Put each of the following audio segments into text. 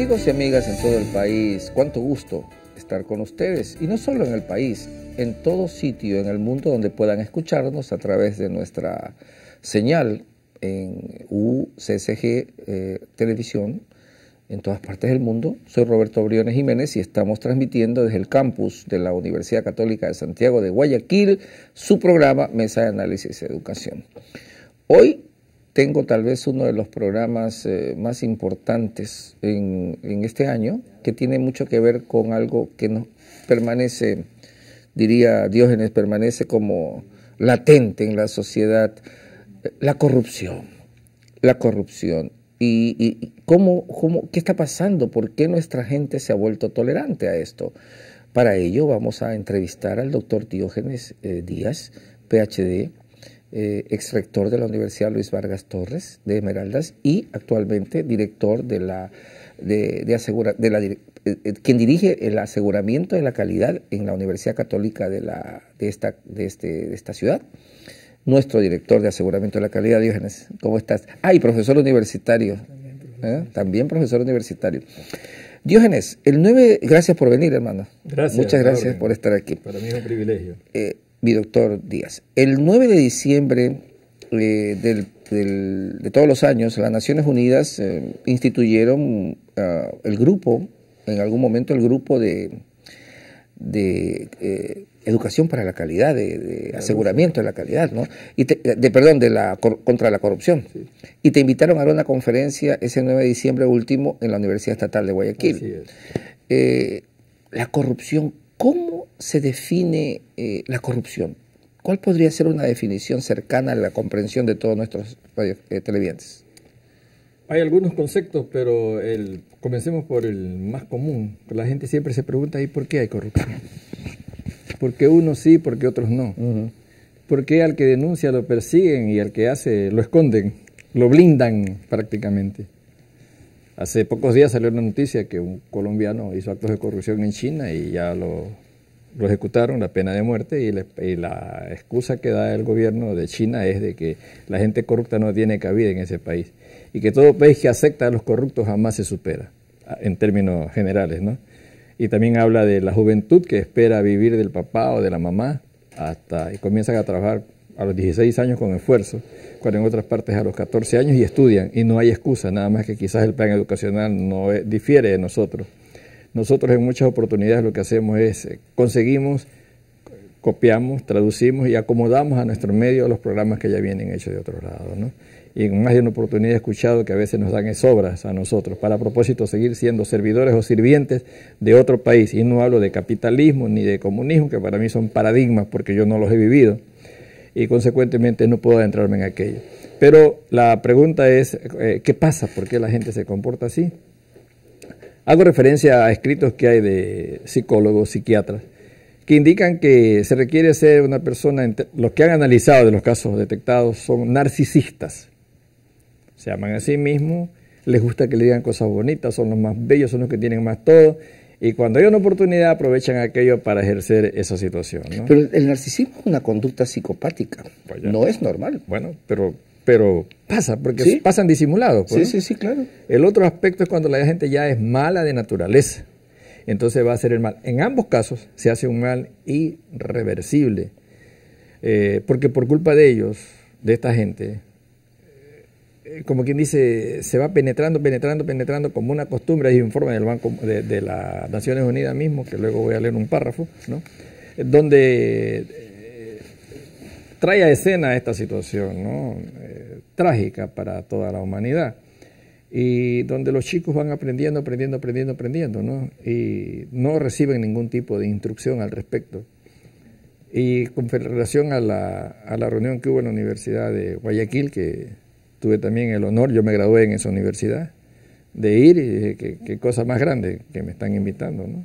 Amigos y amigas en todo el país, cuánto gusto estar con ustedes y no solo en el país, en todo sitio en el mundo donde puedan escucharnos a través de nuestra señal en UCSG eh, Televisión en todas partes del mundo. Soy Roberto Briones Jiménez y estamos transmitiendo desde el campus de la Universidad Católica de Santiago de Guayaquil su programa Mesa de Análisis y Educación. Hoy tengo tal vez uno de los programas eh, más importantes en, este año, que tiene mucho que ver con algo que nos permanece, diría Diógenes, permanece como latente en la sociedad, la corrupción, la corrupción. ¿Y, cómo, cómo, qué está pasando? ¿Por qué nuestra gente se ha vuelto tolerante a esto? Para ello vamos a entrevistar al doctor Diógenes eh, Díaz, PhD, eh, exrector ex de la Universidad Luis Vargas Torres de Esmeraldas y actualmente director de la, de, asegura, de la eh, eh, quien dirige el aseguramiento de la calidad en la Universidad Católica de, la, de, esta, de, este, de esta ciudad. Nuestro director de aseguramiento de la calidad, Diógenes, ¿cómo estás? Ay, ah, profesor universitario. También profesor universitario. Diógenes, el 9, gracias por venir, hermano. Gracias. Muchas gracias por estar aquí. Para mí es un privilegio mi doctor Díaz. El 9 de diciembre eh, de todos los años, las Naciones Unidas eh, instituyeron ah, el grupo, en algún momento el grupo de, de eh, educación para la calidad, de, aseguramiento de la calidad, ¿no? Y de, perdón, de la, contra la corrupción. Y te invitaron a una conferencia ese 9 de diciembre último en la Universidad Estatal de Guayaquil. la corrupción, ¿cómo se define eh, la corrupción? ¿Cuál podría ser una definición cercana a la comprensión de todos nuestros eh, televidentes? Hay algunos conceptos, pero comencemos por el más común. La gente siempre se pregunta, ¿y por qué hay corrupción? ¿Por qué unos sí, por qué otros no? ¿Por qué al que denuncia lo persiguen y al que hace lo esconden? Lo blindan prácticamente. Hace pocos días salió una noticia que un colombiano hizo actos de corrupción en China y ya lo lo ejecutaron, la pena de muerte, y la, excusa que da el gobierno de China es de que la gente corrupta no tiene cabida en ese país y que todo país que acepta a los corruptos jamás se supera, en términos generales, ¿no? Y también habla de la juventud que espera vivir del papá o de la mamá hasta y comienzan a trabajar a los 16 años con esfuerzo, cuando en otras partes a los 14 años y estudian y no hay excusa, nada más que quizás el plan educacional no eh, difiere de nosotros nosotros en muchas oportunidades lo que hacemos es eh, conseguimos, copiamos, traducimos y acomodamos a nuestro medio los programas que ya vienen hechos de otro lado, Y en más de una oportunidad he escuchado que a veces nos dan sobras a nosotros para propósito seguir siendo servidores o sirvientes de otro país. Y no hablo de capitalismo ni de comunismo, que para mí son paradigmas porque yo no los he vivido y consecuentemente no puedo adentrarme en aquello. Pero la pregunta es, eh, ¿qué pasa? ¿Por qué la gente se comporta así? Hago referencia a escritos que hay de psicólogos, psiquiatras, que indican que se requiere ser una persona, los que han analizado de los casos detectados son narcisistas. Se llaman a sí mismos, les gusta que le digan cosas bonitas, son los más bellos, son los que tienen más todo. Y cuando hay una oportunidad aprovechan aquello para ejercer esa situación. Pero el narcisismo es una conducta psicopática, pues no es normal. Bueno, pero pero pasa, porque pasan disimulados. Pues, sí, sí, sí, claro. El otro aspecto es cuando la gente ya es mala de naturaleza. Entonces va a ser el mal. En ambos casos se hace un mal irreversible. Eh, porque por culpa de ellos, de esta gente, eh, eh, como quien dice, se va penetrando, penetrando, penetrando como una costumbre. Hay un informe del Banco de, de las Naciones Unidas mismo, que luego voy a leer un párrafo, ¿no? donde trae a escena esta situación ¿no? Eh, trágica para toda la humanidad y donde los chicos van aprendiendo, aprendiendo, aprendiendo, aprendiendo, ¿no? Y no reciben ningún tipo de instrucción al respecto. Y con relación a la, a la reunión que hubo en la Universidad de Guayaquil, que tuve también el honor, yo me gradué en esa universidad, de ir y dije, qué, qué cosa más grande que me están invitando, ¿no?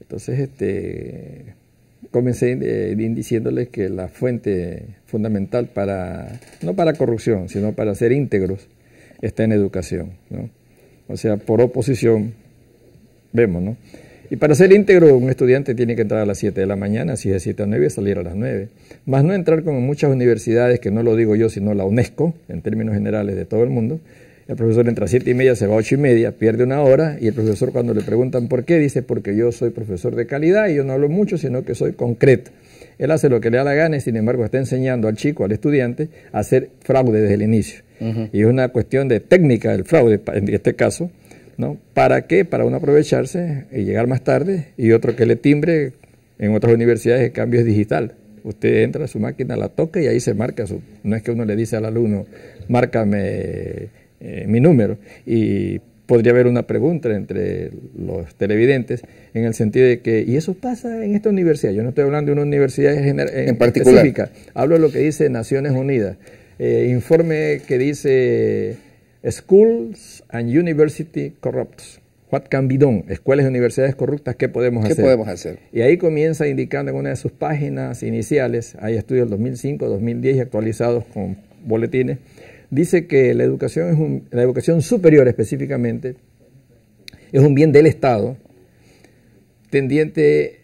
Entonces, este comencé eh, diciéndoles que la fuente fundamental para, no para corrupción, sino para ser íntegros, está en educación. ¿no? O sea, por oposición, vemos, ¿no? Y para ser íntegro, un estudiante tiene que entrar a las 7 de la mañana, si es de 7 a 9, salir a las 9. Más no entrar como muchas universidades, que no lo digo yo, sino la UNESCO, en términos generales de todo el mundo, el profesor entra a siete y media, se va a ocho y media, pierde una hora y el profesor cuando le preguntan por qué dice porque yo soy profesor de calidad y yo no hablo mucho sino que soy concreto. Él hace lo que le da la gana y sin embargo está enseñando al chico, al estudiante, a hacer fraude desde el inicio. Y es una cuestión de técnica del fraude en este caso. ¿no? ¿Para qué? Para uno aprovecharse y llegar más tarde y otro que le timbre. En otras universidades el cambio es digital. Usted entra a su máquina, la toca y ahí se marca su... No es que uno le dice al alumno, márcame eh, mi número. Y podría haber una pregunta entre los televidentes en el sentido de que, y eso pasa en esta universidad, yo no estoy hablando de una universidad en, particular, específica. hablo de lo que dice Naciones Unidas, eh, informe que dice Schools and University Corrupts. What can be done? Escuelas y universidades corruptas, ¿qué podemos hacer? Y ahí comienza indicando en una de sus páginas iniciales, hay estudios 2005, 2010 actualizados con boletines, dice que la educación, es educación superior específicamente es un bien del Estado tendiente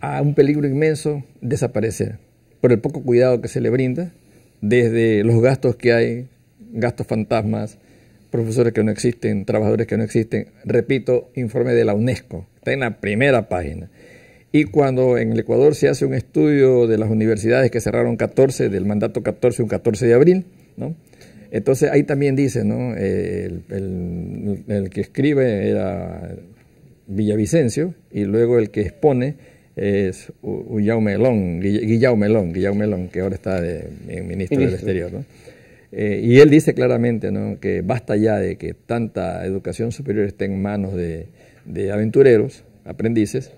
a un peligro inmenso desaparecer por el poco cuidado que se le brinda, desde los gastos que hay, gastos fantasmas, profesores que no existen, trabajadores que no existen. Repito, informe de la UNESCO, está en la primera página. Y cuando en el Ecuador se hace un estudio de las universidades que cerraron 14, del mandato 14, un 14 de abril, ¿no? Entonces ahí también dice, El, que escribe era Villavicencio y luego el que expone es Guillaume Melón, Guillaume Melón, que ahora está en ministro, del Exterior, eh, y él dice claramente que basta ya de que tanta educación superior esté en manos de aventureros, aprendices,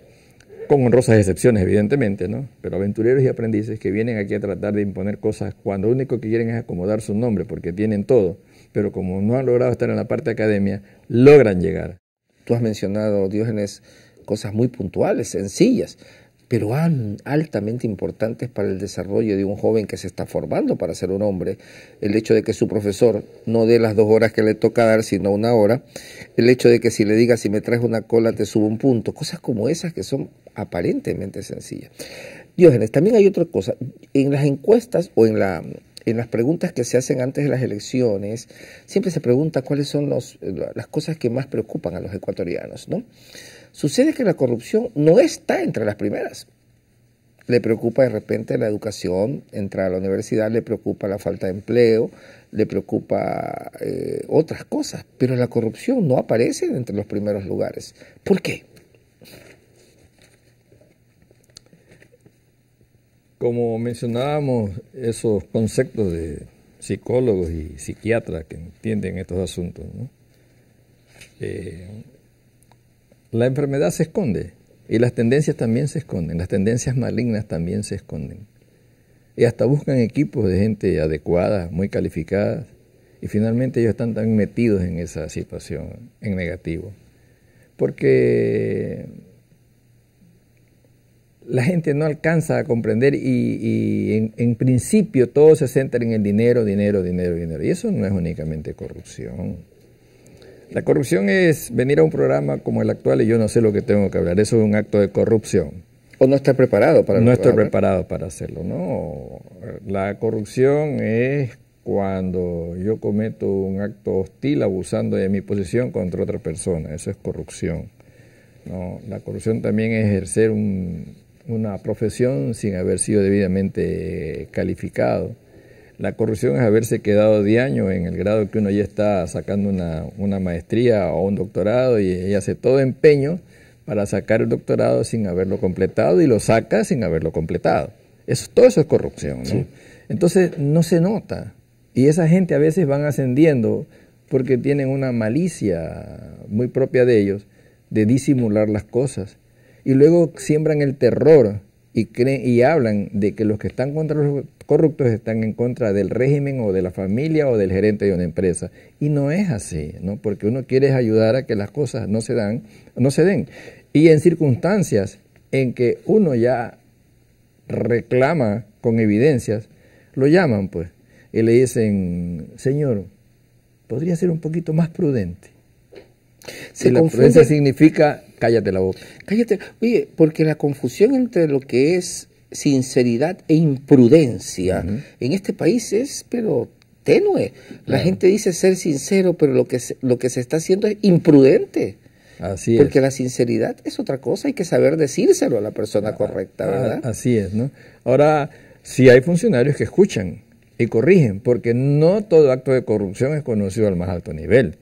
con honrosas excepciones, evidentemente, ¿no? Pero aventureros y aprendices que vienen aquí a tratar de imponer cosas cuando lo único que quieren es acomodar su nombre, porque tienen todo, pero como no han logrado estar en la parte academia, logran llegar. Tú has mencionado, Diógenes, cosas muy puntuales, sencillas, pero altamente importantes para el desarrollo de un joven que se está formando para ser un hombre. El hecho de que su profesor no dé las dos horas que le toca dar, sino una hora. El hecho de que si le diga, si me traes una cola, te subo un punto. Cosas como esas que son aparentemente sencilla. Diógenes, también hay otra cosa. En las encuestas o en, las preguntas que se hacen antes de las elecciones, siempre se pregunta cuáles son las cosas que más preocupan a los ecuatorianos. ¿no? Sucede que la corrupción no está entre las primeras. Le preocupa de repente la educación, entrar a la universidad, le preocupa la falta de empleo, le preocupa eh, otras cosas, pero la corrupción no aparece entre los primeros lugares. ¿Por qué? Como mencionábamos, esos conceptos de psicólogos y psiquiatras que entienden estos asuntos, eh, la enfermedad se esconde y las tendencias también se esconden, las tendencias malignas también se esconden. Y hasta buscan equipos de gente adecuada, muy calificada, y finalmente ellos están tan metidos en esa situación, en negativo. Porque la gente no alcanza a comprender y, en, principio todo se centra en el dinero, dinero, dinero, dinero. Y eso no es únicamente corrupción. La corrupción es venir a un programa como el actual y yo no sé lo que tengo que hablar. Eso es un acto de corrupción. O no estar preparado para No estoy preparado para hacerlo, no. La corrupción es cuando yo cometo un acto hostil abusando de mi posición contra otra persona. Eso es corrupción. No, la corrupción también es ejercer un, una profesión sin haber sido debidamente calificado. La corrupción es haberse quedado de año en el grado que uno ya está sacando una, maestría o un doctorado y, ella hace todo empeño para sacar el doctorado sin haberlo completado y lo saca sin haberlo completado. Eso, todo eso es corrupción. Entonces no se nota. Y esa gente a veces van ascendiendo porque tienen una malicia muy propia de ellos de disimular las cosas y luego siembran el terror y, creen, y hablan de que los que están contra los corruptos están en contra del régimen o de la familia o del gerente de una empresa. Y no es así, ¿no? porque uno quiere ayudar a que las cosas no se, dan, no se den. Y en circunstancias en que uno ya reclama con evidencias, lo llaman pues y le dicen, señor, podría ser un poquito más prudente. Se si la significa cállate la boca. Cállate, oye, porque la confusión entre lo que es sinceridad e imprudencia en este país es, pero tenue. La gente dice ser sincero, pero lo que, se, lo que se está haciendo es imprudente. Así es. Porque la sinceridad es otra cosa, hay que saber decírselo a la persona ah, correcta, ah, ¿verdad? así es, ¿no? Ahora, si hay funcionarios que escuchan y corrigen, porque no todo acto de corrupción es conocido al más alto nivel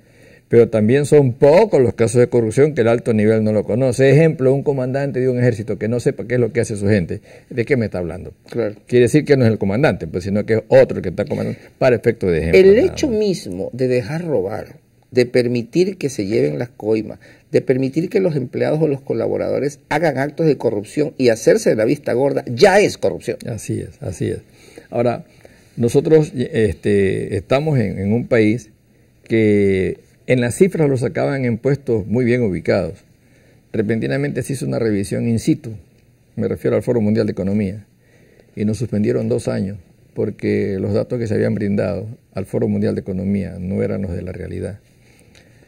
pero también son pocos los casos de corrupción que el alto nivel no lo conoce. Ejemplo, un comandante de un ejército que no sepa qué es lo que hace su gente, ¿de qué me está hablando? Claro. Quiere decir que no es el comandante, pues, sino que es otro que está comandando, para efecto de ejemplo. El hecho mismo de dejar robar, de permitir que se lleven las coimas, de permitir que los empleados o los colaboradores hagan actos de corrupción y hacerse de la vista gorda, ya es corrupción. Así es, así es. Ahora, nosotros este, estamos en un país que en las cifras los sacaban en puestos muy bien ubicados. Repentinamente se hizo una revisión in situ, me refiero al Foro Mundial de Economía, y nos suspendieron dos años porque los datos que se habían brindado al Foro Mundial de Economía no eran los de la realidad.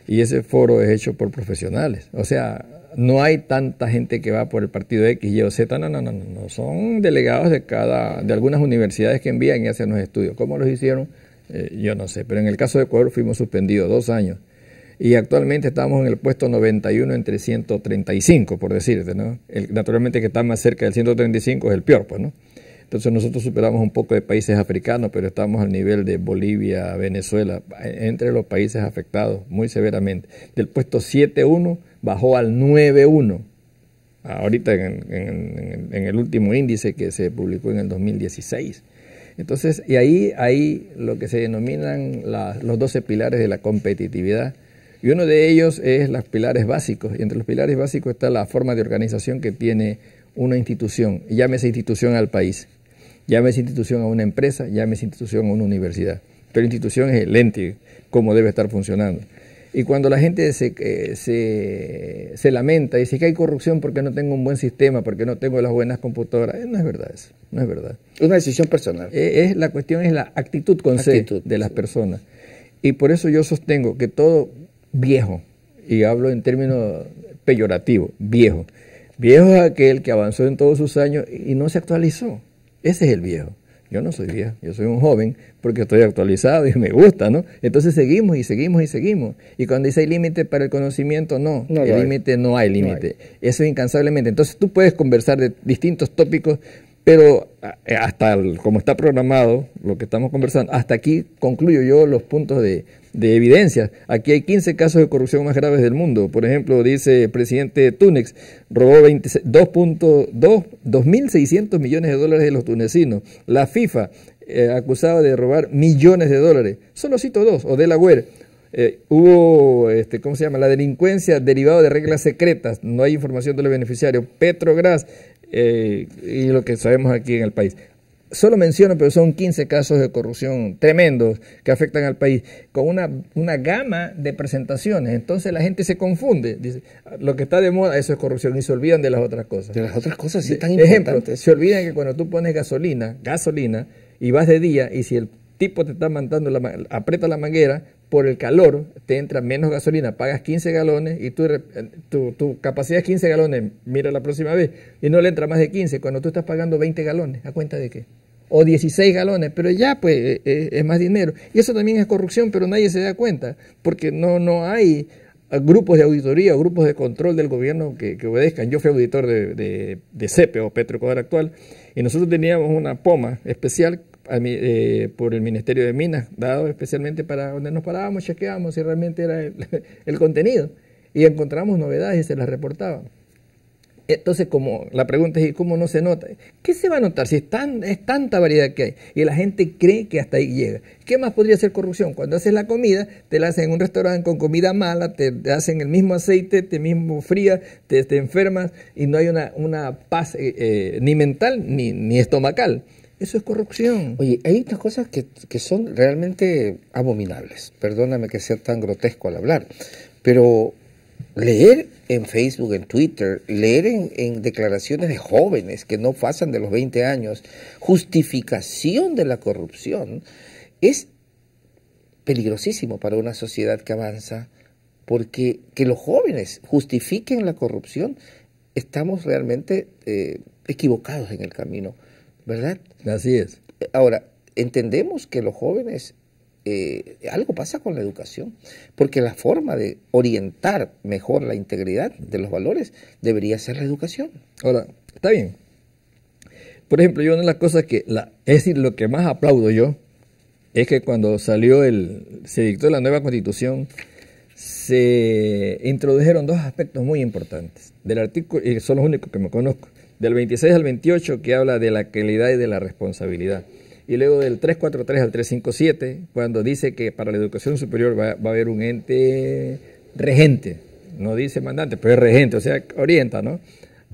Y ese foro es hecho por profesionales. O sea, no hay tanta gente que va por el partido X, Y o Z. No, no, no, no. Son delegados de cada, de algunas universidades que envían y hacen los estudios. ¿Cómo los hicieron? Eh, yo no sé. Pero en el caso de Ecuador fuimos suspendidos dos años y actualmente estamos en el puesto 91 entre 135, por decirte, ¿no? naturalmente que está más cerca del 135 es el peor, pues, ¿no? Entonces nosotros superamos un poco de países africanos, pero estamos al nivel de Bolivia, Venezuela, entre los países afectados muy severamente. Del puesto 7.1 bajó al 9 9.1, ahorita en, el último índice que se publicó en el 2016. Entonces, y ahí hay lo que se denominan los 12 pilares de la competitividad, y uno de ellos es los pilares básicos. Y entre los pilares básicos está la forma de organización que tiene una institución. llámese institución al país, llámese institución a una empresa, llámese institución a una universidad. Pero institución es el ente, cómo debe estar funcionando. Y cuando la gente se, eh, se, se, lamenta, dice que hay corrupción porque no tengo un buen sistema, porque no tengo las buenas computadoras, eh, no es verdad eso, no es verdad. Es Una decisión personal. Eh, la cuestión es la actitud con de las personas. Y por eso yo sostengo que todo viejo, y hablo en términos peyorativos, viejo. Viejo es aquel que avanzó en todos sus años y no se actualizó. Ese es el viejo. Yo no soy viejo, yo soy un joven porque estoy actualizado y me gusta, ¿no? Entonces seguimos y seguimos y seguimos. Y cuando dice hay límite para el conocimiento, no, el límite no hay límite. Eso es incansablemente. Entonces tú puedes conversar de distintos tópicos, pero eh, hasta como está programado lo que estamos conversando, hasta aquí concluyo yo los puntos de, de evidencias. Aquí hay 15 casos de corrupción más graves del mundo. Por ejemplo, dice el presidente de Túnez, robó 2.600 millones de dólares de los tunecinos. La FIFA acusada eh, acusaba de robar millones de dólares. Solo cito dos, o Delaware. Eh, hubo, este, ¿cómo se llama? La delincuencia derivada de reglas secretas. No hay información de los beneficiarios. Petrogras eh, y lo que sabemos aquí en el país. Solo menciono, pero son 15 casos de corrupción tremendos que afectan al país, con una, una gama de presentaciones. Entonces la gente se confunde. Dice, lo que está de moda, eso es corrupción, y se olvidan de las otras cosas. De las otras cosas sí están importantes. se olvidan que cuando tú pones gasolina, gasolina, y vas de día, y si el tipo te está mandando, la, aprieta la manguera, por el calor te entra menos gasolina, pagas 15 galones y tu, tu, capacidad es 15 galones, mira la próxima vez, y no le entra más de 15, cuando tú estás pagando 20 galones, ¿a cuenta de qué? O 16 galones, pero ya pues eh, eh, es más dinero. Y eso también es corrupción, pero nadie se da cuenta, porque no, no hay ah, grupos de auditoría o grupos de control del gobierno que, obedezcan. Yo fui auditor de, CEPE e o Petroecuador actual, y nosotros teníamos una poma especial eh, por el Ministerio de Minas, dado especialmente para donde nos parábamos, chequeábamos si realmente era el, contenido y encontramos novedades y se las reportaban. Entonces, como la pregunta es, ¿y cómo no se nota? ¿Qué se va a notar si es, es tanta variedad que hay y la gente cree que hasta ahí llega? ¿Qué más podría ser corrupción? Cuando haces la comida, te la hacen en un restaurante con comida mala, te hacen el mismo aceite, te mismo fría, te, enfermas y no hay una, una paz eh, eh, ni mental ni, ni estomacal. Eso es corrupción. Oye, hay unas cosas que, son realmente abominables. Perdóname que sea tan grotesco al hablar, pero leer en Facebook, en Twitter, leer en, declaraciones de jóvenes que no pasan de los 20 años, justificación de la corrupción, es peligrosísimo para una sociedad que avanza, porque que los jóvenes justifiquen la corrupción, estamos realmente eh, equivocados en el camino. ¿verdad? Así es. Ahora, entendemos que los jóvenes, eh, algo pasa con la educación, porque la forma de orientar mejor la integridad de los valores debería ser la educación. Ahora, está bien. Por ejemplo, yo una de las cosas que, la, es decir, lo que más aplaudo yo, es que cuando salió el, se dictó la nueva constitución, se introdujeron dos aspectos muy importantes. Del artículo, y son los únicos que me conozco, del 26 al 28 que habla de la calidad y de la responsabilidad. Y luego del 343 al 357, cuando dice que para la educación superior va, a haber un ente regente, no dice mandante, pero es regente, o sea, orienta ¿no?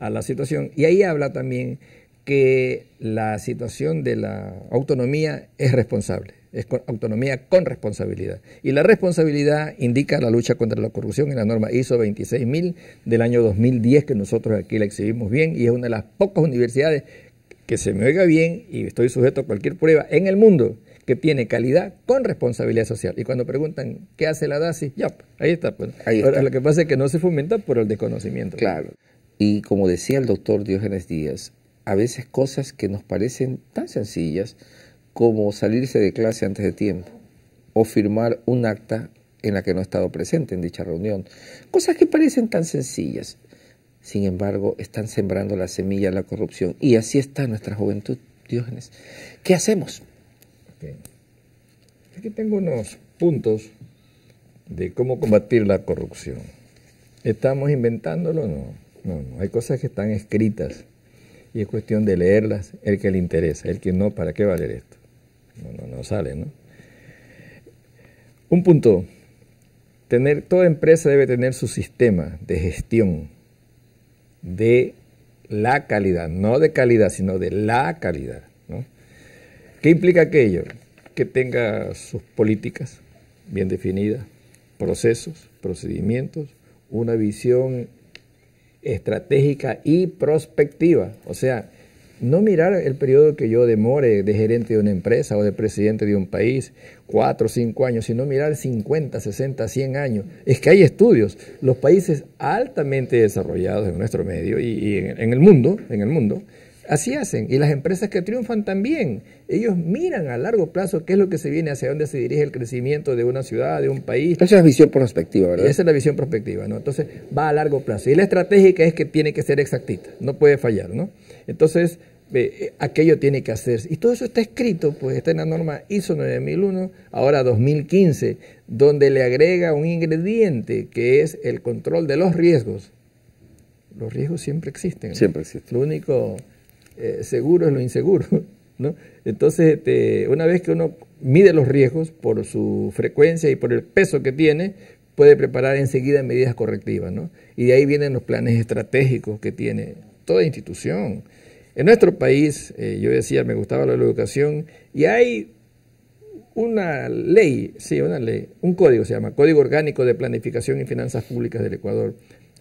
a la situación. Y ahí habla también que la situación de la autonomía es responsable es autonomía con responsabilidad. Y la responsabilidad indica la lucha contra la corrupción en la norma ISO 26000 del año 2010, que nosotros aquí la exhibimos bien, y es una de las pocas universidades que se me oiga bien y estoy sujeto a cualquier prueba en el mundo que tiene calidad con responsabilidad social. Y cuando preguntan qué hace la DASI, ya, ahí está. Pues. lo que pasa es que no se fomenta por el desconocimiento. Claro. Y como decía el doctor Diógenes Díaz, a veces cosas que nos parecen tan sencillas, como salirse de clase antes de tiempo o firmar un acta en la que no ha estado presente en dicha reunión. Cosas que parecen tan sencillas. Sin embargo, están sembrando la semilla de la corrupción. Y así está nuestra juventud, Diógenes. ¿Qué hacemos? Aquí tengo unos puntos de cómo combatir la corrupción. ¿Estamos inventándolo? No, no, no. Hay cosas que están escritas y es cuestión de leerlas el que le interesa, el que no, ¿para qué va esto? no, no, no sale, ¿no? Un punto. Tener, toda empresa debe tener su sistema de gestión de la calidad, no de calidad, sino de la calidad. ¿no? ¿Qué implica aquello? Que tenga sus políticas bien definidas, procesos, procedimientos, una visión estratégica y prospectiva. O sea, no mirar el periodo que yo demore de gerente de una empresa o de presidente de un país, cuatro, cinco años, sino mirar 50, 60, 100 años. Es que hay estudios. Los países altamente desarrollados en nuestro medio y, en, el mundo, en el mundo, Así hacen. Y las empresas que triunfan también. Ellos miran a largo plazo qué es lo que se viene, hacia dónde se dirige el crecimiento de una ciudad, de un país. Esa es la visión prospectiva, ¿verdad? Esa es la visión prospectiva, ¿no? Entonces va a largo plazo. Y la estratégica es que tiene que ser exactita, no puede fallar, ¿no? Entonces, eh, eh, aquello tiene que hacerse. Y todo eso está escrito, pues está en la norma ISO 9001, ahora 2015, donde le agrega un ingrediente que es el control de los riesgos. Los riesgos siempre existen. Siempre existen. Lo único eh, seguro es lo inseguro. ¿no? Entonces, este, una vez que uno mide los riesgos por su frecuencia y por el peso que tiene, puede preparar enseguida medidas correctivas. Y de ahí vienen los planes estratégicos que tiene toda institución. En nuestro país, eh, yo decía, me gustaba la educación, y hay una ley, sí, una ley, un código se llama, Código Orgánico de Planificación y Finanzas Públicas del Ecuador,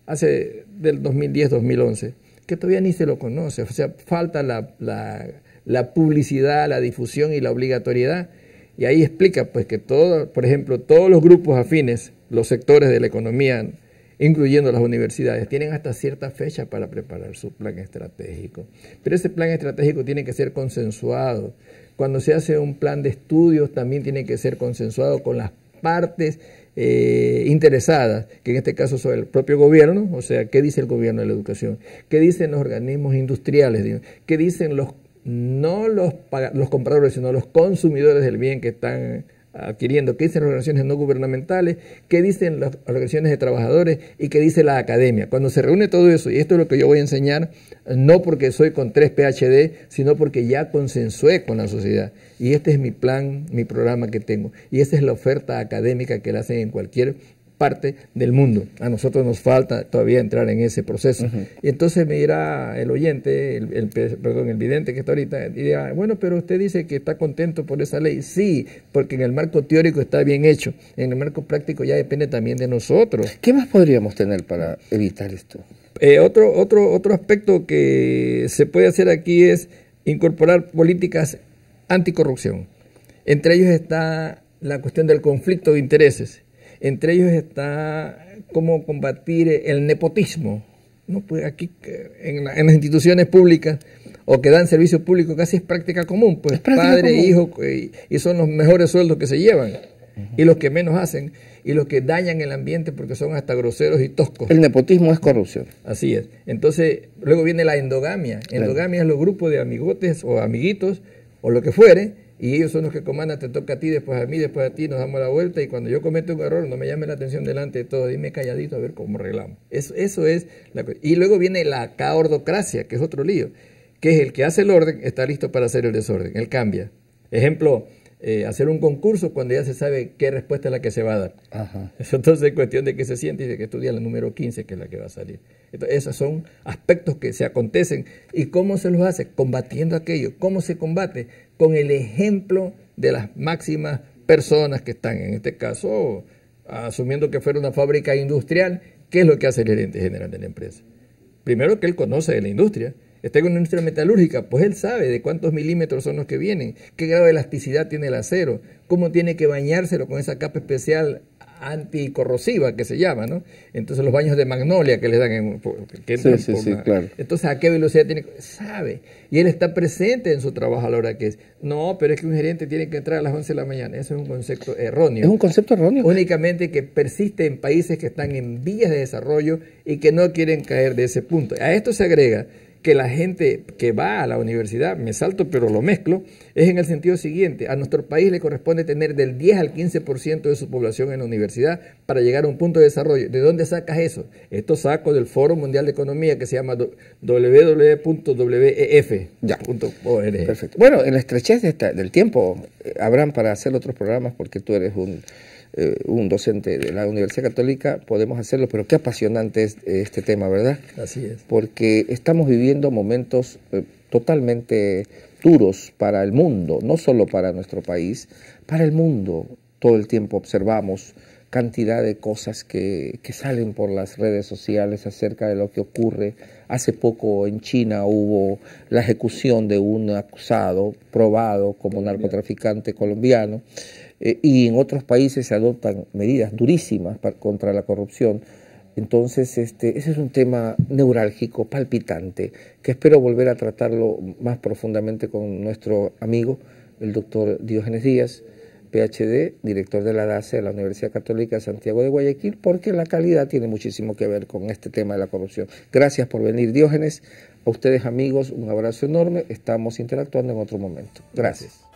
hace del 2010-2011 que todavía ni se lo conoce. O sea, falta la, la, publicidad, la difusión y la obligatoriedad. Y ahí explica pues que todo, por ejemplo, todos los grupos afines, los sectores de la economía, incluyendo las universidades, tienen hasta cierta fecha para preparar su plan estratégico. Pero ese plan estratégico tiene que ser consensuado. Cuando se hace un plan de estudios también tiene que ser consensuado con las partes eh, interesadas, que en este caso son el propio gobierno, o sea, ¿qué dice el gobierno de la educación? ¿Qué dicen los organismos industriales? ¿Qué dicen los, no los, los compradores, sino los consumidores del bien que están adquiriendo, qué dicen las organizaciones no gubernamentales, qué dicen las organizaciones de trabajadores y qué dice la academia. Cuando se reúne todo eso, y esto es lo que yo voy a enseñar, no porque soy con tres PhD, sino porque ya consensué con la sociedad. Y este es mi plan, mi programa que tengo. Y esa es la oferta académica que le hacen en cualquier parte del mundo. A nosotros nos falta todavía entrar en ese proceso. Y entonces me dirá el oyente, el, perdón, el vidente que está ahorita, dirá, bueno, pero usted dice que está contento por esa ley. Sí, porque en el marco teórico está bien hecho, en el marco práctico ya depende también de nosotros. ¿Qué más podríamos tener para evitar esto? Eh, otro, otro, otro aspecto que se puede hacer aquí es incorporar políticas anticorrupción. Entre ellos está la cuestión del conflicto de intereses entre ellos está cómo combatir el nepotismo. ¿no? Pues aquí en, las instituciones públicas o que dan servicios públicos casi es práctica común, pues padre, hijo, eh, y, son los mejores sueldos que se llevan. Y los que menos hacen, y los que dañan el ambiente porque son hasta groseros y toscos. El nepotismo es corrupción. Así es. Entonces, luego viene la endogamia. Endogamia es los grupos de amigotes o amiguitos o lo que fuere, y ellos son los que comandan, te toca a ti, después a mí, después a ti, nos damos la vuelta y cuando yo cometo un error no me llame la atención delante de todo, dime calladito a ver cómo arreglamos. Eso, eso es la Y luego viene la caordocracia, que es otro lío, que es el que hace el orden, está listo para hacer el desorden, él cambia. Ejemplo, eh, hacer un concurso cuando ya se sabe qué respuesta es la que se va a dar. Entonces es cuestión de que se siente y de que estudia la número 15, que es la que va a salir. esos son aspectos que se acontecen. ¿Y cómo se los hace? Combatiendo aquello. ¿Cómo se combate? Con el ejemplo de las máximas personas que están, en este caso, asumiendo que fuera una fábrica industrial, ¿qué es lo que hace el gerente general de la empresa? Primero que él conoce de la industria, está en una industria metalúrgica, pues él sabe de cuántos milímetros son los que vienen, qué grado de elasticidad tiene el acero, cómo tiene que bañárselo con esa capa especial anticorrosiva que se llama, ¿no? Entonces los baños de magnolia que les dan en, que sí, sí, sí, Entonces a qué velocidad tiene que... Sabe. Y él está presente en su trabajo a la hora que es. No, pero es que un gerente tiene que entrar a las 11 de la mañana. Ese es un concepto erróneo. Es un concepto erróneo. Únicamente que persiste en países que están en vías de desarrollo y que no quieren caer de ese punto. A esto se agrega que la gente que va a la universidad, me salto pero lo mezclo, es en el sentido siguiente. A nuestro país le corresponde tener del 10 al 15% de su población en la universidad para llegar a un punto de desarrollo. ¿De dónde sacas eso? Esto saco del Foro Mundial de Economía que se llama www.wef.org. E Perfecto. Bueno, en la estrechez del tiempo eh, habrán para hacer otros programas porque tú eres un eh, un docente de la Universidad Católica, podemos hacerlo, pero qué apasionante es eh, este tema, ¿verdad? Así es. Porque estamos viviendo momentos eh, totalmente duros para el mundo, no solo para nuestro país, para el mundo. Todo el tiempo observamos cantidad de cosas que, salen por las redes sociales acerca de lo que ocurre. Hace poco en China hubo la ejecución de un acusado probado como narcotraficante colombiano eh, y en otros países se adoptan medidas durísimas contra la corrupción. Entonces, este, ese es un tema neurálgico, palpitante, que espero volver a tratarlo más profundamente con nuestro amigo, el doctor Diógenes Díaz. PhD, director de la DACE de la Universidad Católica de Santiago de Guayaquil, porque la calidad tiene muchísimo que ver con este tema de la corrupción. Gracias por venir, Diógenes. A ustedes, amigos, un abrazo enorme. Estamos interactuando en otro momento. Gracias. Gracias.